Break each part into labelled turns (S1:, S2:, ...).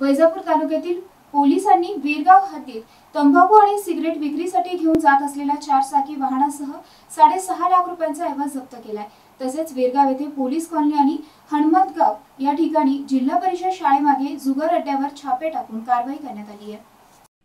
S1: वैजापूर तालुक्यातील पोलिसांनी वीरगाव हद्दीत तंबाखू आणि सिगरेट विक्रीसाठी घेऊन जात असलेल्या चार चाकी वाहनासह साडेसहा लाख रुपयांचा अहवाल जप्त केलाय तसेच वीरगाव येथे पोलीस कॉलनी आणि हनुमतगाव या ठिकाणी जिल्हा परिषद शाळेमागे जुगर अड्ड्यावर छापे टाकून कारवाई करण्यात आली आहे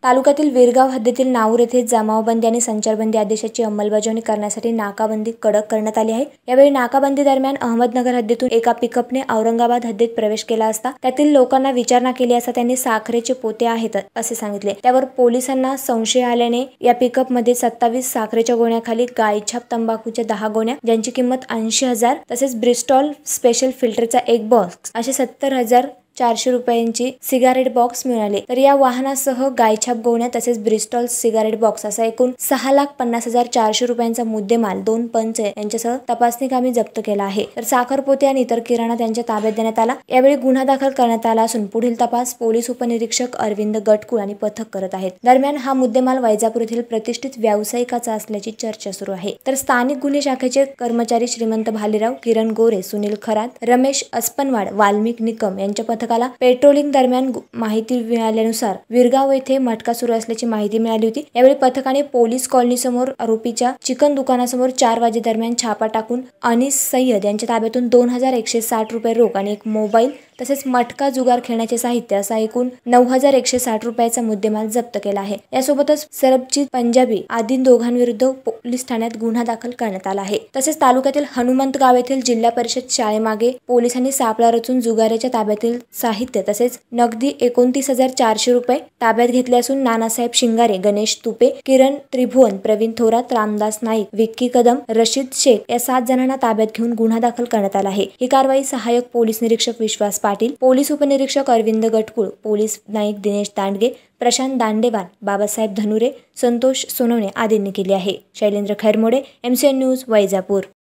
S2: तालुक्यातील विरगाव हद्दीतील नाऊर येथे जमावबंदी आणि संचारबंदी आदेशाची अंमलबजावणी करण्यासाठी नाकाबंदी कडक करण्यात आली आहे यावेळी नाकाबंदी दरम्यान अहमदनगर हद्दीतून एका पिकअपने औरंगाबाद हद्दीत प्रवेश केला असता त्यातील लोकांना विचारणा केली असता त्यांनी साखरेचे पोते आहेत असे सांगितले त्यावर पोलिसांना संशय आल्याने या पिकअपमध्ये सत्तावीस साखरेच्या गोण्याखाली गायछाप तंबाखूच्या दहा गोण्या ज्यांची किंमत ऐंशी हजार तसेच ब्रिस्टॉल स्पेशल फिल्टरचा एक बॉक्स असे सत्तर हजार चारशे रुपयांची सिगारेट बॉक्स मिळाले तर या वाहनासह गायछाप गोण्या तसेच ब्रिस्टॉल सिगारेट बॉक्स असा एकूण सहा लाख पन्नास हजार चारशे रुपयांचा मुद्देमाल दोन पंच यांच्यासह तपासणी कामी जप्त केला आहे तर साखरपोते आणि इतर किराणा त्यांच्या ताब्यात देण्यात आला यावेळी गुन्हा दाखल करण्यात आला असून पुढील तपास पोलीस उपनिरीक्षक अरविंद गटकुळ आणि पथक करत आहेत दरम्यान हा मुद्देमाल वैजापूर येथील प्रतिष्ठित व्यावसायिकाचा असल्याची चर्चा सुरू आहे तर स्थानिक गुन्हे शाखेचे कर्मचारी श्रीमंत भालेराव किरण गोरे सुनील खरात रमेश अस्पनवाड वाल्मिक निकम यांच्या पथकाला पेट्रोलिंग दरम्यान माहिती मिळाल्यानुसार विरगाव येथे मटका सुरू असल्याची माहिती मिळाली होती यावेळी पथकाने पोलीस कॉलनी समोर आरोपीच्या चिकन दुकानासमोर चार वाजे दरम्यान छापा टाकून अनिस सय्यद यांच्या ताब्यातून दोन हजार एकशे साठ रुपये रोख आणि एक मोबाईल तसेच मटका जुगार खेळण्याचे साहित्य असा एकूण नऊ हजार एकशे साठ रुपयाचा मुद्देमाल जप्त केला आहे यासोबतच सरबजीत पंजाबी आदी दोघांविरुद्ध पोलीस ठाण्यात गुन्हा दाखल करण्यात आला आहे तसेच तालुक्यातील हनुमंत गाव येथील जिल्हा परिषद शाळेमागे पोलिसांनी सापळा रचून जुगाऱ्याच्या ताब्यातील साहित्य तसेच नगदी एकोणतीस हजार चारशे रुपये ताब्यात घेतले असून नानासाहेब शिंगारे गणेश तुपे किरण त्रिभुवन प्रवीण थोरात रामदास नाईक विक्की कदम रशीद शेख या सात जणांना ताब्यात घेऊन गुन्हा दाखल करण्यात आला आहे ही कारवाई सहाय्यक पोलीस निरीक्षक विश्वास पाटील पाटील पोलीस उपनिरीक्षक अरविंद गटकुळ पोलीस नाईक दिनेश दांडगे प्रशांत दांडेवान बाबासाहेब धनुरे संतोष सोनवणे आदींनी केली आहे शैलेंद्र खैरमोडे एमसीएन न्यूज वैजापूर